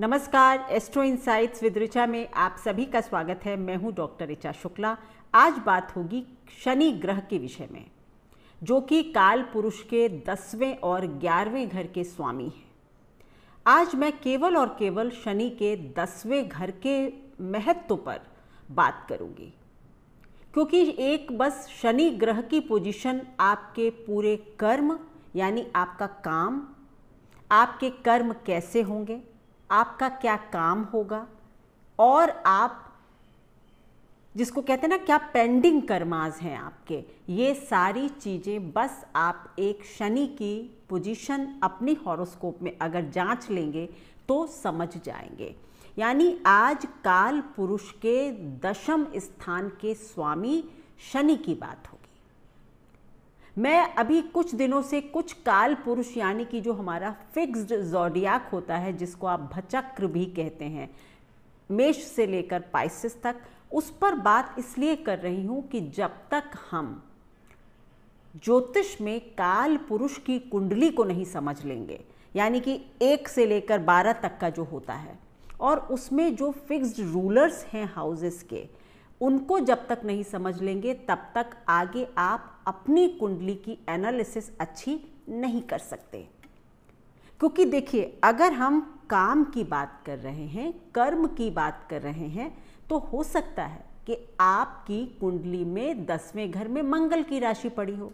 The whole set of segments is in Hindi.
नमस्कार एस्ट्रो इंसाइट्स विद ऋचा में आप सभी का स्वागत है मैं हूं डॉक्टर ऋचा शुक्ला आज बात होगी शनि ग्रह के विषय में जो कि काल पुरुष के दसवें और ग्यारहवें घर के स्वामी हैं आज मैं केवल और केवल शनि के दसवें घर के महत्व पर बात करूंगी क्योंकि एक बस शनि ग्रह की पोजीशन आपके पूरे कर्म यानी आपका काम आपके कर्म कैसे होंगे आपका क्या काम होगा और आप जिसको कहते हैं ना क्या पेंडिंग कर्माज हैं आपके ये सारी चीज़ें बस आप एक शनि की पोजीशन अपनी हॉरोस्कोप में अगर जांच लेंगे तो समझ जाएंगे यानी आज काल पुरुष के दशम स्थान के स्वामी शनि की बात होगी मैं अभी कुछ दिनों से कुछ काल पुरुष यानी कि जो हमारा फिक्स्ड जोडियाक होता है जिसको आप भचक्र भी कहते हैं मेष से लेकर पाइसिस तक उस पर बात इसलिए कर रही हूं कि जब तक हम ज्योतिष में काल पुरुष की कुंडली को नहीं समझ लेंगे यानी कि एक से लेकर बारह तक का जो होता है और उसमें जो फिक्स्ड रूलर्स हैं हाउसेस के उनको जब तक नहीं समझ लेंगे तब तक आगे आप अपनी कुंडली की एनालिसिस अच्छी नहीं कर सकते क्योंकि देखिए अगर हम काम की बात कर रहे हैं कर्म की बात कर रहे हैं तो हो सकता है कि आपकी कुंडली में दसवें घर में मंगल की राशि पड़ी हो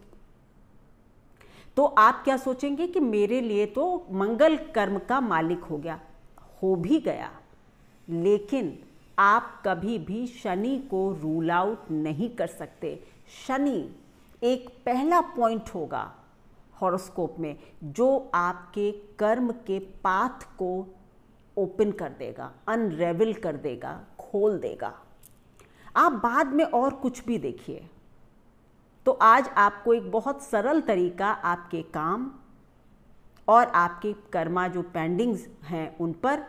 तो आप क्या सोचेंगे कि मेरे लिए तो मंगल कर्म का मालिक हो गया हो भी गया लेकिन आप कभी भी शनि को रूल आउट नहीं कर सकते शनि एक पहला पॉइंट होगा हॉरोस्कोप में जो आपके कर्म के पाथ को ओपन कर देगा अनरेवल कर देगा खोल देगा आप बाद में और कुछ भी देखिए तो आज आपको एक बहुत सरल तरीका आपके काम और आपके कर्मा जो पेंडिंग्स हैं उन पर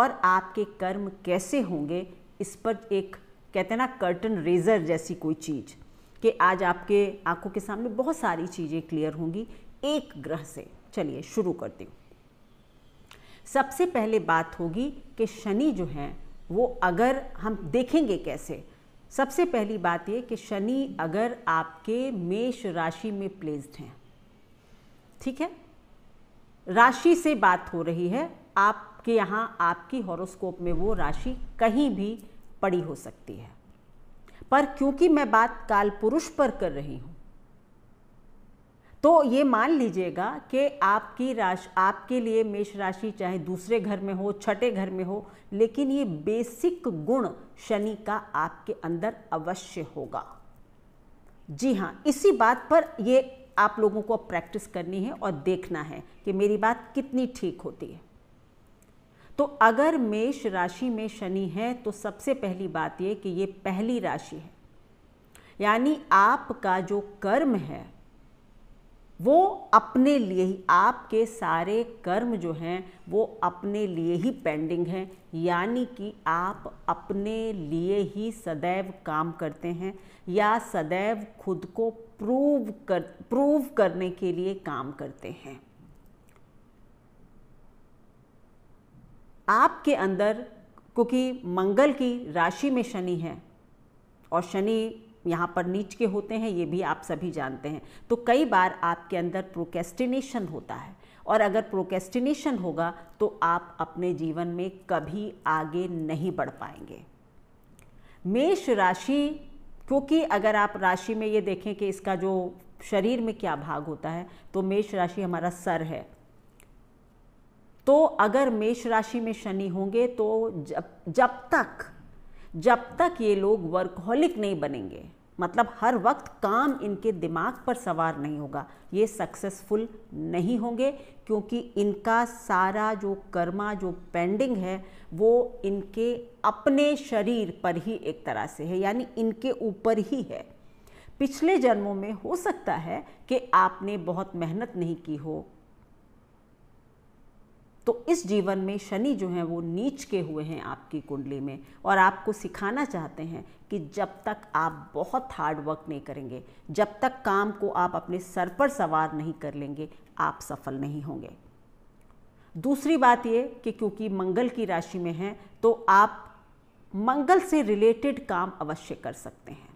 और आपके कर्म कैसे होंगे इस पर एक कहते हैं ना कर्टन रेजर जैसी कोई चीज़ कि आज आपके आंखों के सामने बहुत सारी चीज़ें क्लियर होंगी एक ग्रह से चलिए शुरू करती हूँ सबसे पहले बात होगी कि शनि जो हैं वो अगर हम देखेंगे कैसे सबसे पहली बात ये कि शनि अगर आपके मेष राशि में प्लेस्ड हैं ठीक है राशि से बात हो रही है आपके यहाँ आपकी हॉरोस्कोप में वो राशि कहीं भी पड़ी हो सकती है पर क्योंकि मैं बात काल पुरुष पर कर रही हूँ तो ये मान लीजिएगा कि आपकी राशि आपके लिए मेष राशि चाहे दूसरे घर में हो छठे घर में हो लेकिन ये बेसिक गुण शनि का आपके अंदर अवश्य होगा जी हाँ इसी बात पर ये आप लोगों को प्रैक्टिस करनी है और देखना है कि मेरी बात कितनी ठीक होती है तो अगर मेष राशि में शनि है तो सबसे पहली बात ये कि ये पहली राशि है यानी आपका जो कर्म है वो अपने लिए ही आपके सारे कर्म जो हैं वो अपने लिए ही पेंडिंग हैं यानी कि आप अपने लिए ही सदैव काम करते हैं या सदैव खुद को प्रूव कर प्रूव करने के लिए काम करते हैं आपके अंदर क्योंकि मंगल की राशि में शनि है और शनि यहाँ पर नीच के होते हैं ये भी आप सभी जानते हैं तो कई बार आपके अंदर प्रोकेस्टिनेशन होता है और अगर प्रोकेस्टिनेशन होगा तो आप अपने जीवन में कभी आगे नहीं बढ़ पाएंगे मेष राशि क्योंकि अगर आप राशि में ये देखें कि इसका जो शरीर में क्या भाग होता है तो मेष राशि हमारा सर है तो अगर मेष राशि में शनि होंगे तो जब जब तक जब तक ये लोग वर्कहोलिक नहीं बनेंगे मतलब हर वक्त काम इनके दिमाग पर सवार नहीं होगा ये सक्सेसफुल नहीं होंगे क्योंकि इनका सारा जो कर्मा जो पेंडिंग है वो इनके अपने शरीर पर ही एक तरह से है यानी इनके ऊपर ही है पिछले जन्मों में हो सकता है कि आपने बहुत मेहनत नहीं की हो तो इस जीवन में शनि जो है वो नीच के हुए हैं आपकी कुंडली में और आपको सिखाना चाहते हैं कि जब तक आप बहुत हार्ड वर्क नहीं करेंगे जब तक काम को आप अपने सर पर सवार नहीं कर लेंगे आप सफल नहीं होंगे दूसरी बात ये कि क्योंकि मंगल की राशि में है तो आप मंगल से रिलेटेड काम अवश्य कर सकते हैं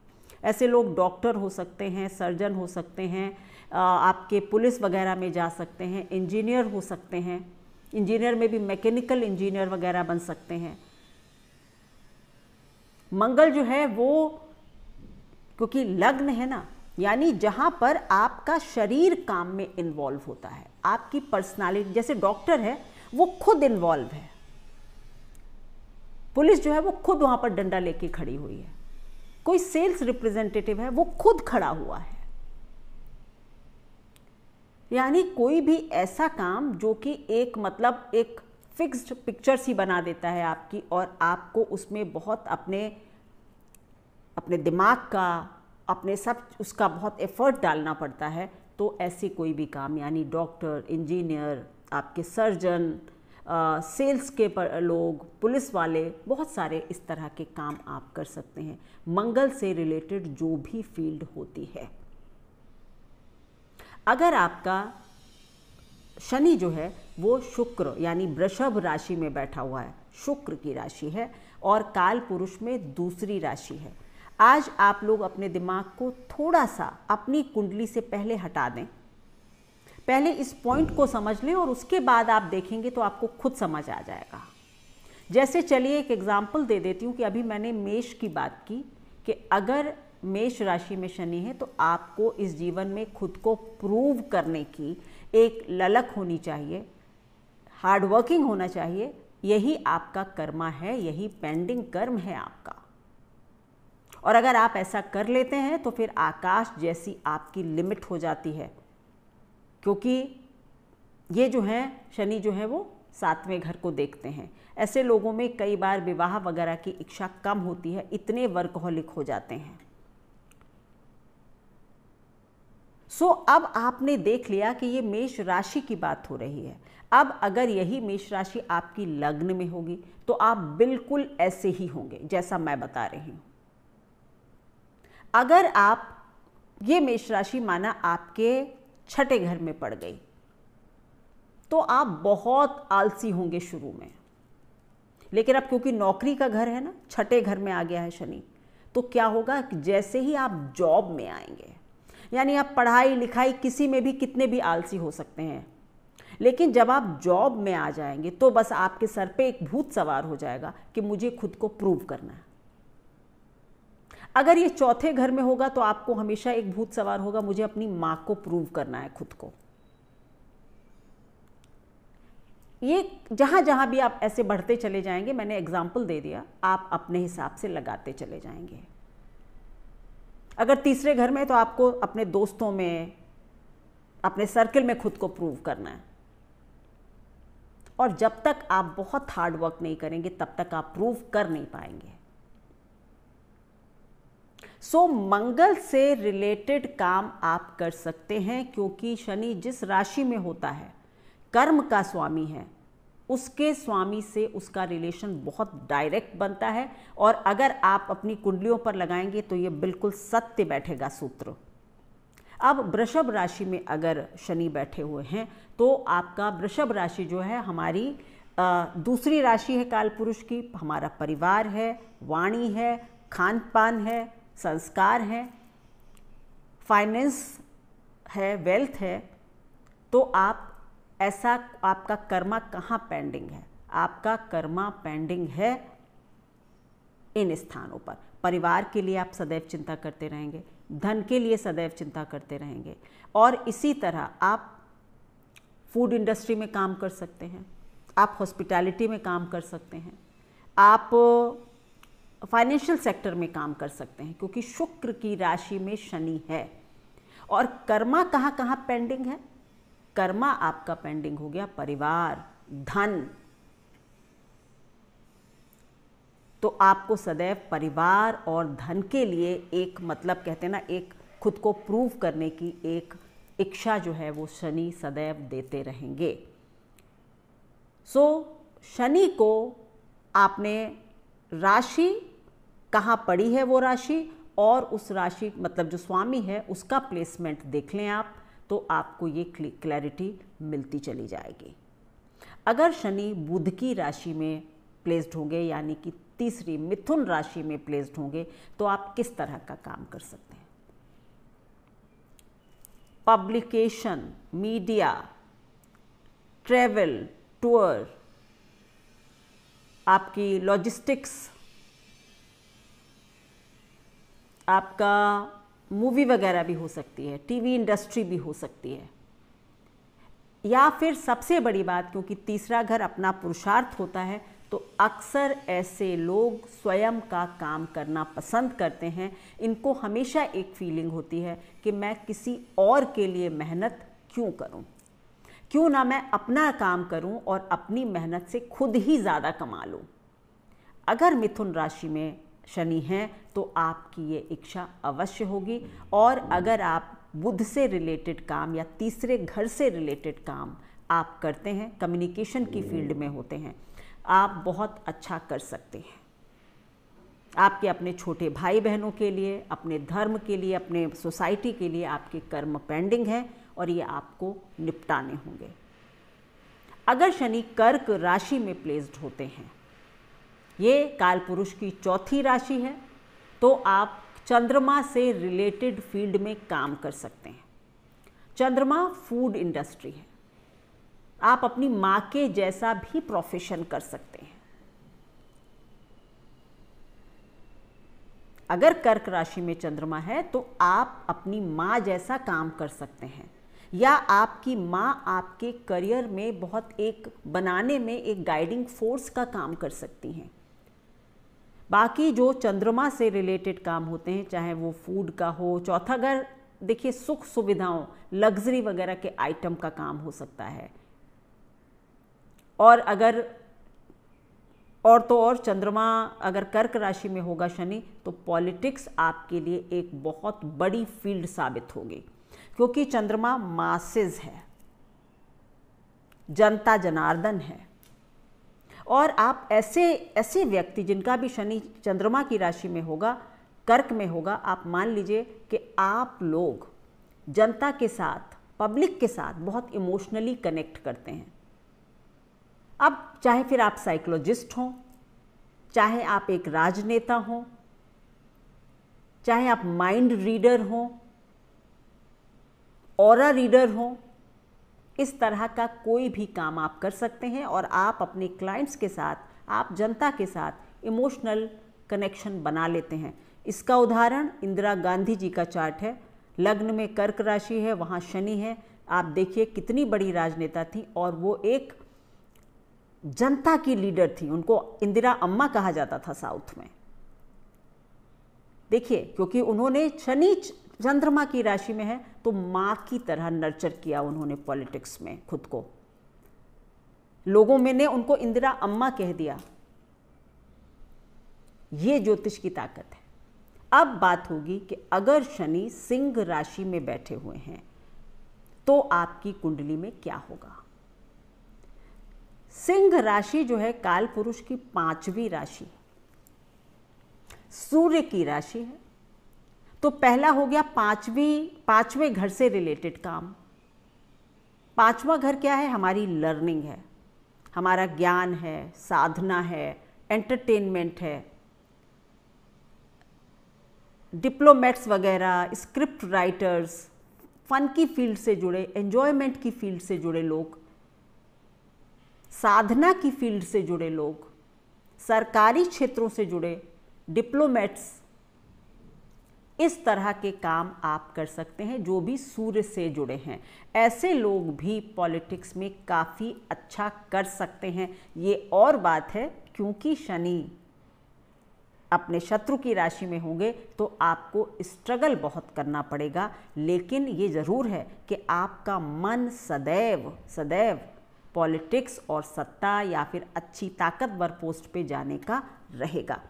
ऐसे लोग डॉक्टर हो सकते हैं सर्जन हो सकते हैं आपके पुलिस वगैरह में जा सकते हैं इंजीनियर हो सकते हैं इंजीनियर में भी मैकेनिकल इंजीनियर वगैरह बन सकते हैं मंगल जो है वो क्योंकि लग्न है ना यानी जहाँ पर आपका शरीर काम में इन्वॉल्व होता है आपकी पर्सनालिटी जैसे डॉक्टर है वो खुद इन्वॉल्व है पुलिस जो है वो खुद वहाँ पर डंडा लेके खड़ी हुई है कोई सेल्स रिप्रेजेंटेटिव है वो खुद खड़ा हुआ है यानी कोई भी ऐसा काम जो कि एक मतलब एक फिक्स्ड पिक्चर सी बना देता है आपकी और आपको उसमें बहुत अपने अपने दिमाग का अपने सब उसका बहुत एफर्ट डालना पड़ता है तो ऐसे कोई भी काम यानी डॉक्टर इंजीनियर आपके सर्जन सेल्स के पर लोग पुलिस वाले बहुत सारे इस तरह के काम आप कर सकते हैं मंगल से रिलेटेड जो भी फील्ड होती है अगर आपका शनि जो है वो शुक्र यानी वृषभ राशि में बैठा हुआ है शुक्र की राशि है और काल पुरुष में दूसरी राशि है आज आप लोग अपने दिमाग को थोड़ा सा अपनी कुंडली से पहले हटा दें पहले इस पॉइंट को समझ लें और उसके बाद आप देखेंगे तो आपको खुद समझ आ जाएगा जैसे चलिए एक एग्जाम्पल दे देती हूँ कि अभी मैंने मेष की बात की कि अगर मेष राशि में शनि है तो आपको इस जीवन में खुद को प्रूव करने की एक ललक होनी चाहिए हार्ड वर्किंग होना चाहिए यही आपका कर्मा है यही पेंडिंग कर्म है आपका और अगर आप ऐसा कर लेते हैं तो फिर आकाश जैसी आपकी लिमिट हो जाती है क्योंकि ये जो है शनि जो है वो सातवें घर को देखते हैं ऐसे लोगों में कई बार विवाह वगैरह की इच्छा कम होती है इतने वर्कहोलिक हो जाते हैं सो so, अब आपने देख लिया कि ये मेष राशि की बात हो रही है अब अगर यही मेष राशि आपकी लग्न में होगी तो आप बिल्कुल ऐसे ही होंगे जैसा मैं बता रही हूं अगर आप ये मेष राशि माना आपके छठे घर में पड़ गई तो आप बहुत आलसी होंगे शुरू में लेकिन अब क्योंकि नौकरी का घर है ना छठे घर में आ गया है शनि तो क्या होगा कि जैसे ही आप जॉब में आएंगे यानी आप पढ़ाई लिखाई किसी में भी कितने भी आलसी हो सकते हैं लेकिन जब आप जॉब में आ जाएंगे तो बस आपके सर पे एक भूत सवार हो जाएगा कि मुझे खुद को प्रूव करना है अगर ये चौथे घर में होगा तो आपको हमेशा एक भूत सवार होगा मुझे अपनी माँ को प्रूव करना है खुद को ये जहां जहां भी आप ऐसे बढ़ते चले जाएंगे मैंने एग्जाम्पल दे दिया आप अपने हिसाब से लगाते चले जाएंगे अगर तीसरे घर में तो आपको अपने दोस्तों में अपने सर्किल में खुद को प्रूव करना है और जब तक आप बहुत हार्ड वर्क नहीं करेंगे तब तक आप प्रूव कर नहीं पाएंगे सो so, मंगल से रिलेटेड काम आप कर सकते हैं क्योंकि शनि जिस राशि में होता है कर्म का स्वामी है उसके स्वामी से उसका रिलेशन बहुत डायरेक्ट बनता है और अगर आप अपनी कुंडलियों पर लगाएंगे तो ये बिल्कुल सत्य बैठेगा सूत्र अब वृषभ राशि में अगर शनि बैठे हुए हैं तो आपका वृषभ राशि जो है हमारी दूसरी राशि है काल पुरुष की हमारा परिवार है वाणी है खान पान है संस्कार है फाइनेंस है वेल्थ है तो आप ऐसा आपका कर्मा कहाँ पेंडिंग है आपका कर्मा पेंडिंग है इन स्थानों पर परिवार के लिए आप सदैव चिंता करते रहेंगे धन के लिए सदैव चिंता करते रहेंगे और इसी तरह आप फूड इंडस्ट्री में काम कर सकते हैं आप हॉस्पिटैलिटी में काम कर सकते हैं आप फाइनेंशियल सेक्टर में काम कर सकते हैं क्योंकि शुक्र की राशि में शनि है और कर्मा कहाँ कहाँ पेंडिंग है कर्मा आपका पेंडिंग हो गया परिवार धन तो आपको सदैव परिवार और धन के लिए एक मतलब कहते हैं ना एक खुद को प्रूव करने की एक इच्छा जो है वो शनि सदैव देते रहेंगे सो so, शनि को आपने राशि कहाँ पड़ी है वो राशि और उस राशि मतलब जो स्वामी है उसका प्लेसमेंट देख लें आप तो आपको ये क्लैरिटी मिलती चली जाएगी अगर शनि बुध की राशि में प्लेस्ड होंगे यानी कि तीसरी मिथुन राशि में प्लेस्ड होंगे तो आप किस तरह का काम कर सकते हैं पब्लिकेशन मीडिया ट्रेवल टूर आपकी लॉजिस्टिक्स आपका मूवी वगैरह भी हो सकती है टीवी इंडस्ट्री भी हो सकती है या फिर सबसे बड़ी बात क्योंकि तीसरा घर अपना पुरुषार्थ होता है तो अक्सर ऐसे लोग स्वयं का काम करना पसंद करते हैं इनको हमेशा एक फीलिंग होती है कि मैं किसी और के लिए मेहनत क्यों करूं? क्यों ना मैं अपना काम करूं और अपनी मेहनत से खुद ही ज़्यादा कमा लूं? अगर मिथुन राशि में शनि हैं तो आपकी ये इच्छा अवश्य होगी और अगर आप बुध से रिलेटेड काम या तीसरे घर से रिलेटेड काम आप करते हैं कम्युनिकेशन की फील्ड में होते हैं आप बहुत अच्छा कर सकते हैं आपके अपने छोटे भाई बहनों के लिए अपने धर्म के लिए अपने सोसाइटी के लिए आपके कर्म पेंडिंग हैं और ये आपको निपटाने होंगे अगर शनि कर्क राशि में प्लेस्ड होते हैं ये काल पुरुष की चौथी राशि है तो आप चंद्रमा से रिलेटेड फील्ड में काम कर सकते हैं चंद्रमा फूड इंडस्ट्री है आप अपनी माँ के जैसा भी प्रोफेशन कर सकते हैं अगर कर्क राशि में चंद्रमा है तो आप अपनी माँ जैसा काम कर सकते हैं या आपकी माँ आपके करियर में बहुत एक बनाने में एक गाइडिंग फोर्स का काम कर सकती हैं बाकी जो चंद्रमा से रिलेटेड काम होते हैं चाहे वो फूड का हो चौथा घर देखिए सुख सुविधाओं लग्जरी वगैरह के आइटम का काम हो सकता है और अगर और तो और चंद्रमा अगर कर्क राशि में होगा शनि तो पॉलिटिक्स आपके लिए एक बहुत बड़ी फील्ड साबित होगी क्योंकि चंद्रमा मासेस है जनता जनार्दन है और आप ऐसे ऐसे व्यक्ति जिनका भी शनि चंद्रमा की राशि में होगा कर्क में होगा आप मान लीजिए कि आप लोग जनता के साथ पब्लिक के साथ बहुत इमोशनली कनेक्ट करते हैं अब चाहे फिर आप साइकोलॉजिस्ट हों चाहे आप एक राजनेता हों चाहे आप माइंड रीडर हों और रीडर हों इस तरह का कोई भी काम आप कर सकते हैं और आप अपने क्लाइंट्स के साथ आप जनता के साथ इमोशनल कनेक्शन बना लेते हैं इसका उदाहरण इंदिरा गांधी जी का चार्ट है लग्न में कर्क राशि है वहाँ शनि है आप देखिए कितनी बड़ी राजनेता थी और वो एक जनता की लीडर थी उनको इंदिरा अम्मा कहा जाता था साउथ में देखिए क्योंकि उन्होंने शनि चंद्रमा की राशि में है तो माँ की तरह नर्चर किया उन्होंने पॉलिटिक्स में खुद को लोगों में ने उनको इंदिरा अम्मा कह दिया ये ज्योतिष की ताकत है अब बात होगी कि अगर शनि सिंह राशि में बैठे हुए हैं तो आपकी कुंडली में क्या होगा सिंह राशि जो है काल पुरुष की पांचवी राशि सूर्य की राशि है तो पहला हो गया पांचवी पांचवें घर से रिलेटेड काम पांचवा घर क्या है हमारी लर्निंग है हमारा ज्ञान है साधना है एंटरटेनमेंट है डिप्लोमेट्स वगैरह स्क्रिप्ट राइटर्स फन की फील्ड से जुड़े एन्जॉयमेंट की फील्ड से जुड़े लोग साधना की फील्ड से जुड़े लोग सरकारी क्षेत्रों से जुड़े डिप्लोमेट्स इस तरह के काम आप कर सकते हैं जो भी सूर्य से जुड़े हैं ऐसे लोग भी पॉलिटिक्स में काफ़ी अच्छा कर सकते हैं ये और बात है क्योंकि शनि अपने शत्रु की राशि में होंगे तो आपको स्ट्रगल बहुत करना पड़ेगा लेकिन ये ज़रूर है कि आपका मन सदैव सदैव पॉलिटिक्स और सत्ता या फिर अच्छी ताकतवर पोस्ट पे जाने का रहेगा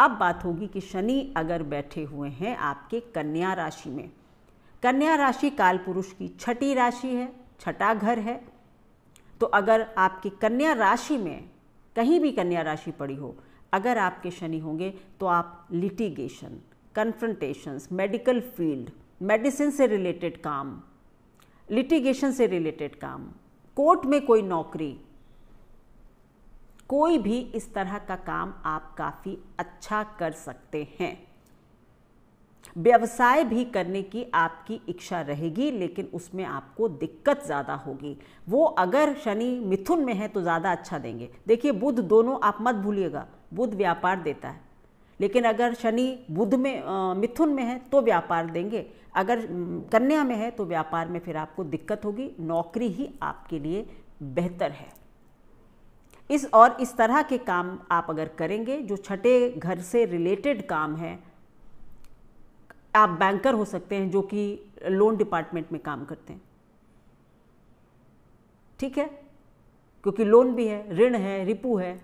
अब बात होगी कि शनि अगर बैठे हुए हैं आपके कन्या राशि में कन्या राशि काल पुरुष की छठी राशि है छठा घर है तो अगर आपकी कन्या राशि में कहीं भी कन्या राशि पड़ी हो अगर आपके शनि होंगे तो आप litigation confrontations medical field medicine से रिलेटेड काम लिटिगेशन से रिलेटेड काम कोर्ट में कोई नौकरी कोई भी इस तरह का काम आप काफ़ी अच्छा कर सकते हैं व्यवसाय भी करने की आपकी इच्छा रहेगी लेकिन उसमें आपको दिक्कत ज़्यादा होगी वो अगर शनि मिथुन में है तो ज़्यादा अच्छा देंगे देखिए बुध दोनों आप मत भूलिएगा बुध व्यापार देता है लेकिन अगर शनि बुध में आ, मिथुन में है तो व्यापार देंगे अगर कन्या में है तो व्यापार में फिर आपको दिक्कत होगी नौकरी ही आपके लिए बेहतर है इस और इस तरह के काम आप अगर करेंगे जो छठे घर से रिलेटेड काम है आप बैंकर हो सकते हैं जो कि लोन डिपार्टमेंट में काम करते हैं ठीक है क्योंकि लोन भी है ऋण है रिपू है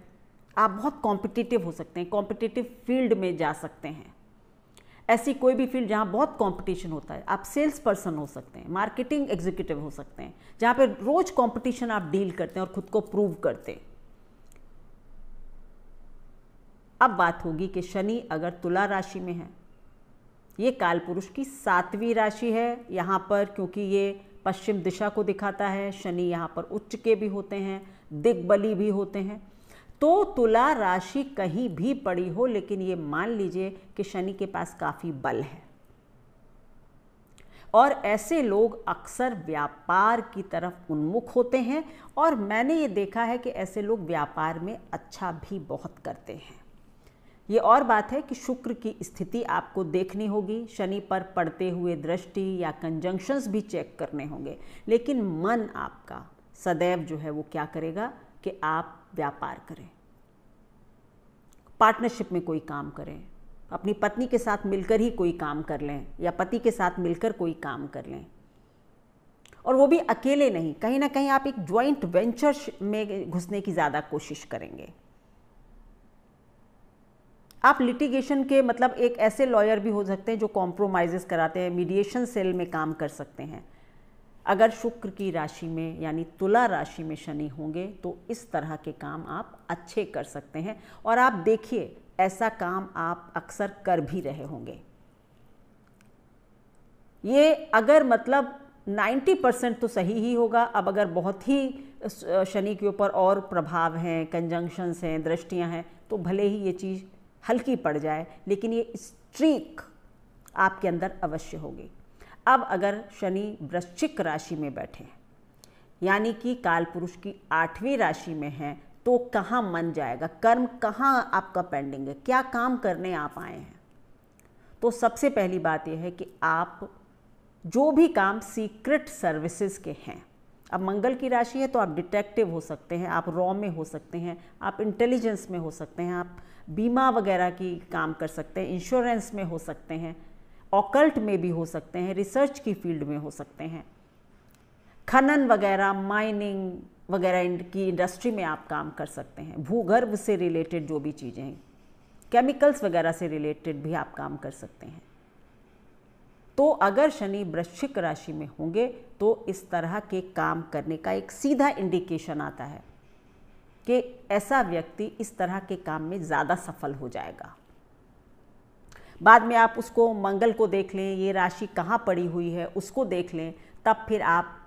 आप बहुत कॉम्पिटिटिव हो सकते हैं कॉम्पिटिटिव फील्ड में जा सकते हैं ऐसी कोई भी फील्ड जहाँ बहुत कंपटीशन होता है आप सेल्स पर्सन हो सकते हैं मार्केटिंग एग्जीक्यूटिव हो सकते हैं जहाँ पर रोज़ कंपटीशन आप डील करते हैं और ख़ुद को प्रूव करते हैं अब बात होगी कि शनि अगर तुला राशि में है ये काल पुरुष की सातवीं राशि है यहाँ पर क्योंकि ये पश्चिम दिशा को दिखाता है शनि यहाँ पर उच्च के भी होते हैं दिग्बली भी होते हैं तो तुला राशि कहीं भी पड़ी हो लेकिन ये मान लीजिए कि शनि के पास काफ़ी बल है और ऐसे लोग अक्सर व्यापार की तरफ उन्मुख होते हैं और मैंने ये देखा है कि ऐसे लोग व्यापार में अच्छा भी बहुत करते हैं ये और बात है कि शुक्र की स्थिति आपको देखनी होगी शनि पर पड़ते हुए दृष्टि या कंजंक्शंस भी चेक करने होंगे लेकिन मन आपका सदैव जो है वो क्या करेगा कि आप व्यापार करें पार्टनरशिप में कोई काम करें अपनी पत्नी के साथ मिलकर ही कोई काम कर लें या पति के साथ मिलकर कोई काम कर लें और वो भी अकेले नहीं कहीं ना कहीं आप एक ज्वाइंट वेंचर में घुसने की ज़्यादा कोशिश करेंगे आप लिटिगेशन के मतलब एक ऐसे लॉयर भी हो सकते हैं जो कॉम्प्रोमाइज़ कराते हैं मीडिएशन सेल में काम कर सकते हैं अगर शुक्र की राशि में यानी तुला राशि में शनि होंगे तो इस तरह के काम आप अच्छे कर सकते हैं और आप देखिए ऐसा काम आप अक्सर कर भी रहे होंगे ये अगर मतलब 90 परसेंट तो सही ही होगा अब अगर बहुत ही शनि के ऊपर और प्रभाव हैं कंजंक्शंस हैं दृष्टियां हैं तो भले ही ये चीज़ हल्की पड़ जाए लेकिन ये स्ट्रीक आपके अंदर अवश्य होगी अब अगर शनि वृश्चिक राशि में बैठे यानी कि काल पुरुष की आठवीं राशि में हैं तो कहाँ मन जाएगा कर्म कहाँ आपका पेंडिंग है क्या काम करने आप आए हैं तो सबसे पहली बात यह है कि आप जो भी काम सीक्रेट सर्विसेज के हैं अब मंगल की राशि है तो आप डिटेक्टिव हो सकते हैं आप रॉ में हो सकते हैं आप इंटेलिजेंस में हो सकते हैं आप बीमा वगैरह की काम कर सकते हैं इंश्योरेंस में हो सकते हैं ऑकल्ट में भी हो सकते हैं रिसर्च की फील्ड में हो सकते हैं खनन वगैरह माइनिंग वगैरह की इंडस्ट्री में आप काम कर सकते हैं भूगर्भ से रिलेटेड जो भी चीज़ें हैं केमिकल्स वगैरह से रिलेटेड भी आप काम कर सकते हैं तो अगर शनि वृश्चिक राशि में होंगे तो इस तरह के काम करने का एक सीधा इंडिकेशन आता है कि ऐसा व्यक्ति इस तरह के काम में ज़्यादा सफल हो जाएगा बाद में आप उसको मंगल को देख लें ये राशि कहाँ पड़ी हुई है उसको देख लें तब फिर आप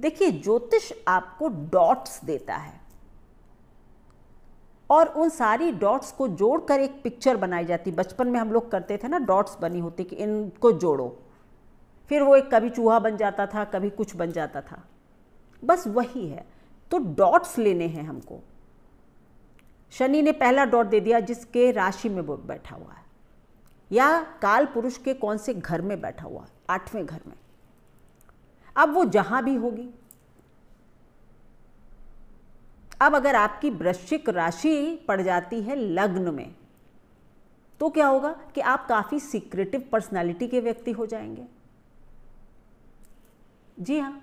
देखिए ज्योतिष आपको डॉट्स देता है और उन सारी डॉट्स को जोड़कर एक पिक्चर बनाई जाती बचपन में हम लोग करते थे ना डॉट्स बनी होती कि इनको जोड़ो फिर वो एक कभी चूहा बन जाता था कभी कुछ बन जाता था बस वही है तो डॉट्स लेने हैं हमको शनि ने पहला डॉट दे दिया जिसके राशि में वो बैठा हुआ है या काल पुरुष के कौन से घर में बैठा हुआ है आठवें घर में अब वो जहां भी होगी अब अगर आपकी वृश्चिक राशि पड़ जाती है लग्न में तो क्या होगा कि आप काफ़ी सीक्रेटिव पर्सनालिटी के व्यक्ति हो जाएंगे जी हाँ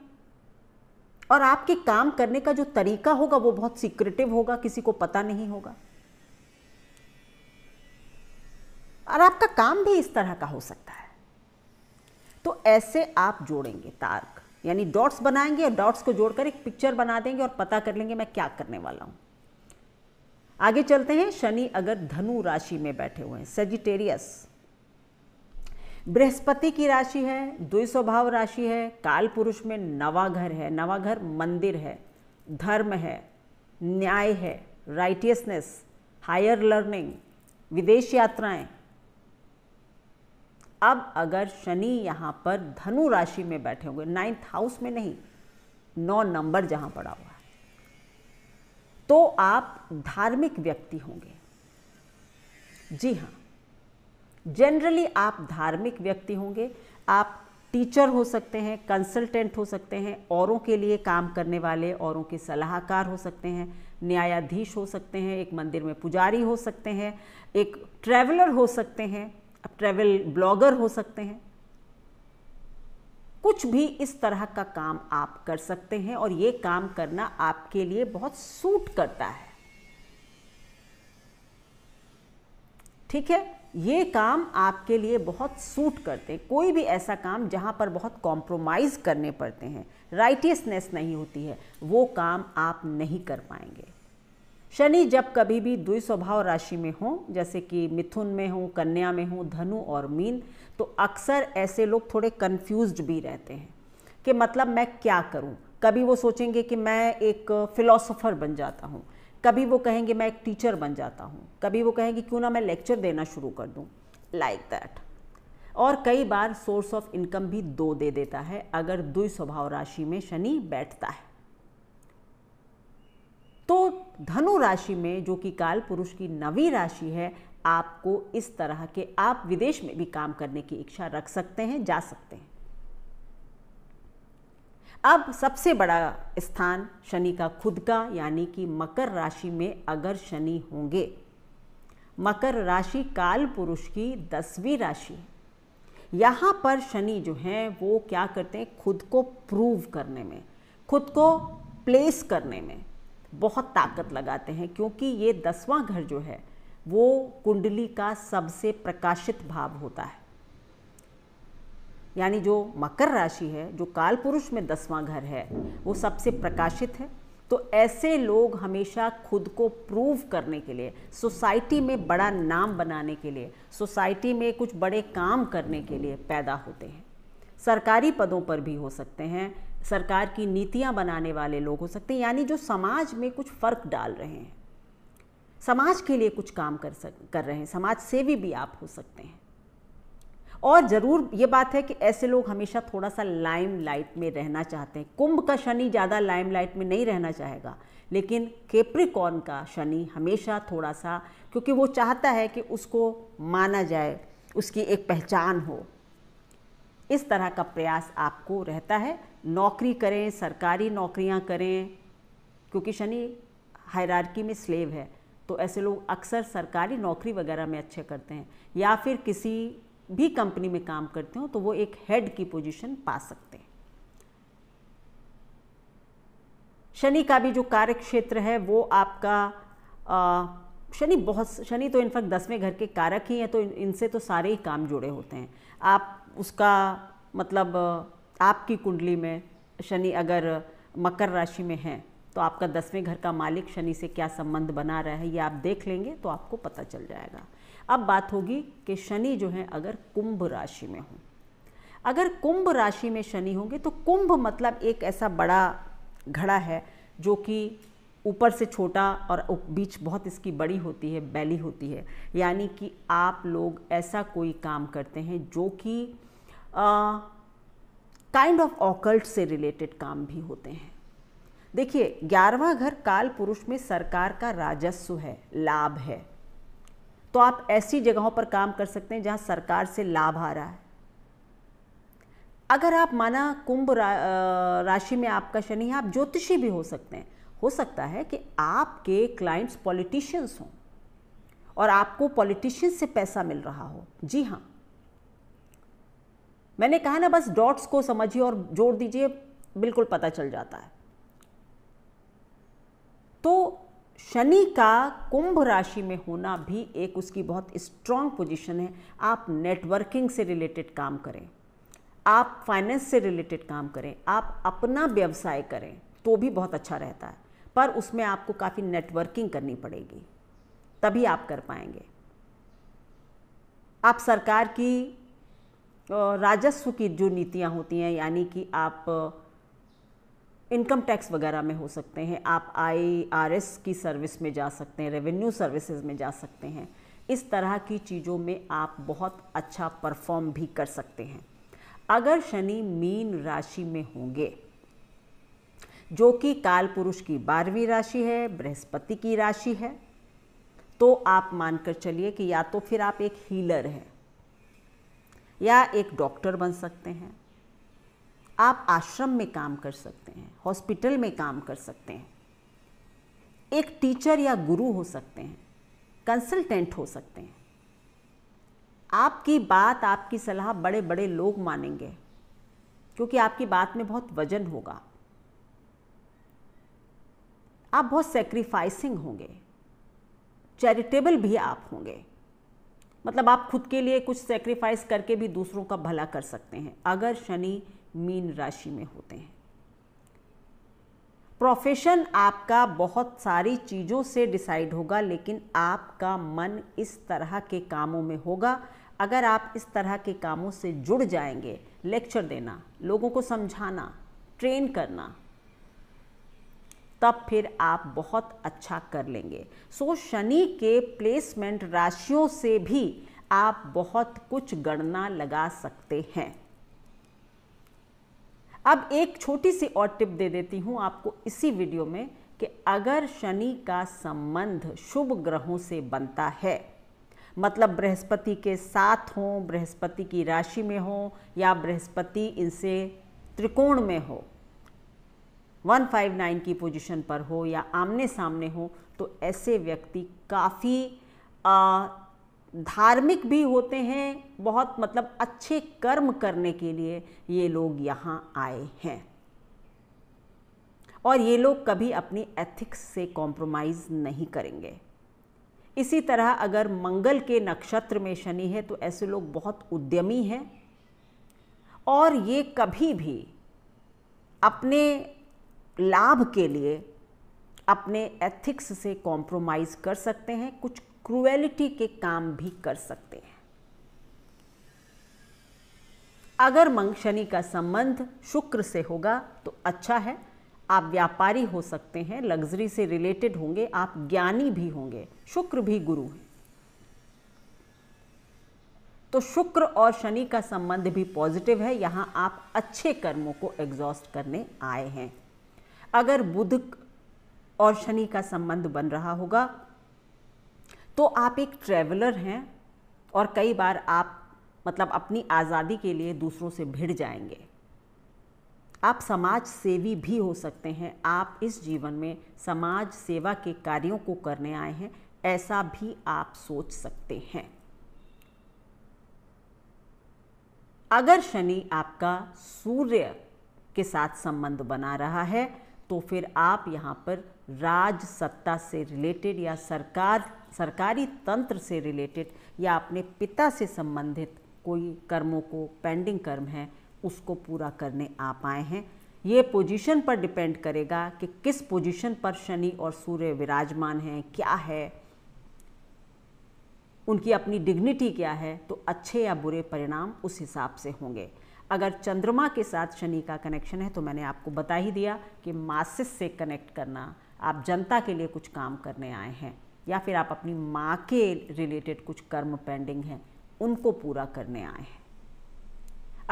और आपके काम करने का जो तरीका होगा वो बहुत सीक्रेटिव होगा किसी को पता नहीं होगा और आपका काम भी इस तरह का हो सकता है तो ऐसे आप जोड़ेंगे तार्क यानी डॉट्स बनाएंगे और डॉट्स को जोड़कर एक पिक्चर बना देंगे और पता कर लेंगे मैं क्या करने वाला हूं आगे चलते हैं शनि अगर धनु राशि में बैठे हुए हैं सेजिटेरियस बृहस्पति की राशि है द्विस्वभाव स्वभाव राशि है काल पुरुष में नवाघर है नवाघर मंदिर है धर्म है न्याय है राइटियसनेस हायर लर्निंग विदेश यात्राएं अब अगर शनि यहां पर धनु राशि में बैठे होंगे नाइन्थ हाउस में नहीं नौ नंबर जहां पड़ा हुआ है तो आप धार्मिक व्यक्ति होंगे जी हां जनरली आप धार्मिक व्यक्ति होंगे आप टीचर हो सकते हैं कंसल्टेंट हो सकते हैं औरों के लिए काम करने वाले औरों के सलाहकार हो सकते हैं न्यायाधीश हो सकते हैं एक मंदिर में पुजारी हो सकते हैं एक ट्रैवलर हो सकते हैं अब ट्रैवल ब्लॉगर हो सकते हैं कुछ भी इस तरह का काम आप कर सकते हैं और ये काम करना आपके लिए बहुत सूट करता है ठीक है ये काम आपके लिए बहुत सूट करते हैं कोई भी ऐसा काम जहाँ पर बहुत कॉम्प्रोमाइज़ करने पड़ते हैं राइटियसनेस नहीं होती है वो काम आप नहीं कर पाएंगे शनि जब कभी भी द्वि स्वभाव राशि में हों जैसे कि मिथुन में हों कन्या में हों धनु और मीन तो अक्सर ऐसे लोग थोड़े कंफ्यूज्ड भी रहते हैं कि मतलब मैं क्या करूं कभी वो सोचेंगे कि मैं एक फ़िलोसोफ़र बन जाता हूं कभी वो कहेंगे मैं एक टीचर बन जाता हूँ कभी वो कहेंगे क्यों ना मैं लेक्चर देना शुरू कर दूँ लाइक दैट और कई बार सोर्स ऑफ इनकम भी दो दे देता है अगर दुई स्वभाव राशि में शनि बैठता है तो धनु राशि में जो कि काल पुरुष की नवी राशि है आपको इस तरह के आप विदेश में भी काम करने की इच्छा रख सकते हैं जा सकते हैं अब सबसे बड़ा स्थान शनि का खुद का यानी कि मकर राशि में अगर शनि होंगे मकर राशि काल पुरुष की दसवीं राशि यहाँ पर शनि जो हैं वो क्या करते हैं खुद को प्रूव करने में खुद को प्लेस करने में बहुत ताकत लगाते हैं क्योंकि ये दसवां घर जो है वो कुंडली का सबसे प्रकाशित भाव होता है यानी जो मकर राशि है जो काल पुरुष में दसवां घर है वो सबसे प्रकाशित है तो ऐसे लोग हमेशा खुद को प्रूव करने के लिए सोसाइटी में बड़ा नाम बनाने के लिए सोसाइटी में कुछ बड़े काम करने के लिए पैदा होते हैं सरकारी पदों पर भी हो सकते हैं सरकार की नीतियां बनाने वाले लोग हो सकते हैं यानी जो समाज में कुछ फ़र्क डाल रहे हैं समाज के लिए कुछ काम कर सक कर रहे हैं समाज सेवी भी आप हो सकते हैं और ज़रूर ये बात है कि ऐसे लोग हमेशा थोड़ा सा लाइम लाइट में रहना चाहते हैं कुंभ का शनि ज़्यादा लाइम लाइट में नहीं रहना चाहेगा लेकिन केप्रिकॉर्न का शनि हमेशा थोड़ा सा क्योंकि वो चाहता है कि उसको माना जाए उसकी एक पहचान हो इस तरह का प्रयास आपको रहता है नौकरी करें सरकारी नौकरियां करें क्योंकि शनि हायरार्की में स्लेव है तो ऐसे लोग अक्सर सरकारी नौकरी वगैरह में अच्छे करते हैं या फिर किसी भी कंपनी में काम करते हो तो वो एक हेड की पोजीशन पा सकते हैं शनि का भी जो कार्य क्षेत्र है वो आपका शनि बहुत शनि तो इनफैक्ट दसवें घर के कारक ही हैं तो इनसे तो सारे ही काम जुड़े होते हैं आप उसका मतलब आपकी कुंडली में शनि अगर मकर राशि में है तो आपका दसवें घर का मालिक शनि से क्या संबंध बना रहा है ये आप देख लेंगे तो आपको पता चल जाएगा अब बात होगी कि शनि जो है अगर कुंभ राशि में हों अगर कुंभ राशि में शनि होंगे तो कुंभ मतलब एक ऐसा बड़ा घड़ा है जो कि ऊपर से छोटा और बीच बहुत इसकी बड़ी होती है बैली होती है यानी कि आप लोग ऐसा कोई काम करते हैं जो कि काइंड ऑफ ऑकल्ट से रिलेटेड काम भी होते हैं देखिए ग्यारहवा घर काल पुरुष में सरकार का राजस्व है लाभ है तो आप ऐसी जगहों पर काम कर सकते हैं जहां सरकार से लाभ आ रहा है अगर आप माना कुंभ रा, राशि में आपका शनि है आप ज्योतिषी भी हो सकते हैं हो सकता है कि आपके क्लाइंट्स पॉलिटिशियंस हों और आपको पॉलिटिशियंस से पैसा मिल रहा हो जी हाँ मैंने कहा ना बस डॉट्स को समझिए और जोड़ दीजिए बिल्कुल पता चल जाता है तो शनि का कुंभ राशि में होना भी एक उसकी बहुत स्ट्रांग पोजीशन है आप नेटवर्किंग से रिलेटेड काम करें आप फाइनेंस से रिलेटेड काम करें आप अपना व्यवसाय करें तो भी बहुत अच्छा रहता है पर उसमें आपको काफ़ी नेटवर्किंग करनी पड़ेगी तभी आप कर पाएंगे आप सरकार की राजस्व की जो नीतियाँ होती हैं यानी कि आप इनकम टैक्स वगैरह में हो सकते हैं आप आईआरएस की सर्विस में जा सकते हैं रेवेन्यू सर्विसेज में जा सकते हैं इस तरह की चीज़ों में आप बहुत अच्छा परफॉर्म भी कर सकते हैं अगर शनि मीन राशि में होंगे जो कि काल पुरुष की बारहवीं राशि है बृहस्पति की राशि है तो आप मानकर चलिए कि या तो फिर आप एक हीलर हैं या एक डॉक्टर बन सकते हैं आप आश्रम में काम कर सकते हैं हॉस्पिटल में काम कर सकते हैं एक टीचर या गुरु हो सकते हैं कंसल्टेंट हो सकते हैं आपकी बात आपकी सलाह बड़े बड़े लोग मानेंगे क्योंकि आपकी बात में बहुत वजन होगा आप बहुत सेक्रीफाइसिंग होंगे चैरिटेबल भी आप होंगे मतलब आप खुद के लिए कुछ सेक्रीफाइस करके भी दूसरों का भला कर सकते हैं अगर शनि मीन राशि में होते हैं प्रोफेशन आपका बहुत सारी चीज़ों से डिसाइड होगा लेकिन आपका मन इस तरह के कामों में होगा अगर आप इस तरह के कामों से जुड़ जाएंगे लेक्चर देना लोगों को समझाना ट्रेन करना तब फिर आप बहुत अच्छा कर लेंगे सो शनि के प्लेसमेंट राशियों से भी आप बहुत कुछ गणना लगा सकते हैं अब एक छोटी सी और टिप दे देती हूँ आपको इसी वीडियो में कि अगर शनि का संबंध शुभ ग्रहों से बनता है मतलब बृहस्पति के साथ हों बृहस्पति की राशि में हो या बृहस्पति इनसे त्रिकोण में हो 159 की पोजीशन पर हो या आमने सामने हो तो ऐसे व्यक्ति काफ़ी धार्मिक भी होते हैं बहुत मतलब अच्छे कर्म करने के लिए ये लोग यहाँ आए हैं और ये लोग कभी अपनी एथिक्स से कॉम्प्रोमाइज़ नहीं करेंगे इसी तरह अगर मंगल के नक्षत्र में शनि है तो ऐसे लोग बहुत उद्यमी हैं और ये कभी भी अपने लाभ के लिए अपने एथिक्स से कॉम्प्रोमाइज़ कर सकते हैं कुछ क्रुएलिटी के काम भी कर सकते हैं अगर मंग शनि का संबंध शुक्र से होगा तो अच्छा है आप व्यापारी हो सकते हैं लग्जरी से रिलेटेड होंगे आप ज्ञानी भी होंगे शुक्र भी गुरु हैं तो शुक्र और शनि का संबंध भी पॉजिटिव है यहां आप अच्छे कर्मों को एग्जॉस्ट करने आए हैं अगर बुध और शनि का संबंध बन रहा होगा तो आप एक ट्रैवलर हैं और कई बार आप मतलब अपनी आज़ादी के लिए दूसरों से भिड़ जाएंगे आप समाज सेवी भी हो सकते हैं आप इस जीवन में समाज सेवा के कार्यों को करने आए हैं ऐसा भी आप सोच सकते हैं अगर शनि आपका सूर्य के साथ संबंध बना रहा है तो फिर आप यहाँ पर राज सत्ता से रिलेटेड या सरकार सरकारी तंत्र से रिलेटेड या अपने पिता से संबंधित कोई कर्मों को पेंडिंग कर्म है उसको पूरा करने आ पाए हैं ये पोजीशन पर डिपेंड करेगा कि किस पोजीशन पर शनि और सूर्य विराजमान हैं क्या है उनकी अपनी डिग्निटी क्या है तो अच्छे या बुरे परिणाम उस हिसाब से होंगे अगर चंद्रमा के साथ शनि का कनेक्शन है तो मैंने आपको बता ही दिया कि मासिस से कनेक्ट करना आप जनता के लिए कुछ काम करने आए हैं या फिर आप अपनी माँ के रिलेटेड कुछ कर्म पेंडिंग हैं उनको पूरा करने आए हैं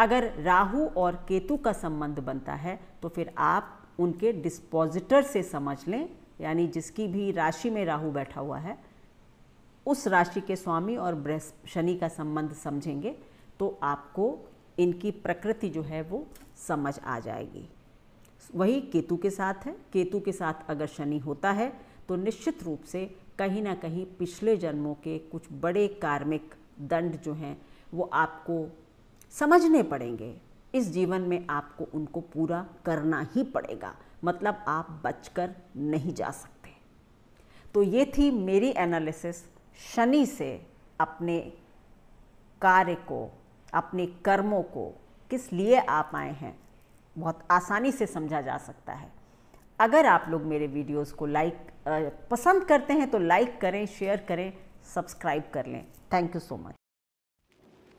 अगर राहु और केतु का संबंध बनता है तो फिर आप उनके डिस्पोजिटर से समझ लें यानी जिसकी भी राशि में राहु बैठा हुआ है उस राशि के स्वामी और शनि का संबंध समझेंगे तो आपको इनकी प्रकृति जो है वो समझ आ जाएगी वही केतु के साथ है केतु के साथ अगर शनि होता है तो निश्चित रूप से कहीं ना कहीं पिछले जन्मों के कुछ बड़े कार्मिक दंड जो हैं वो आपको समझने पड़ेंगे इस जीवन में आपको उनको पूरा करना ही पड़ेगा मतलब आप बचकर नहीं जा सकते तो ये थी मेरी एनालिसिस शनि से अपने कार्य को अपने कर्मों को किस लिए आप आए हैं बहुत आसानी से समझा जा सकता है अगर आप लोग मेरे वीडियोस को लाइक पसंद करते हैं तो लाइक करें शेयर करें सब्सक्राइब कर लें थैंक यू सो मच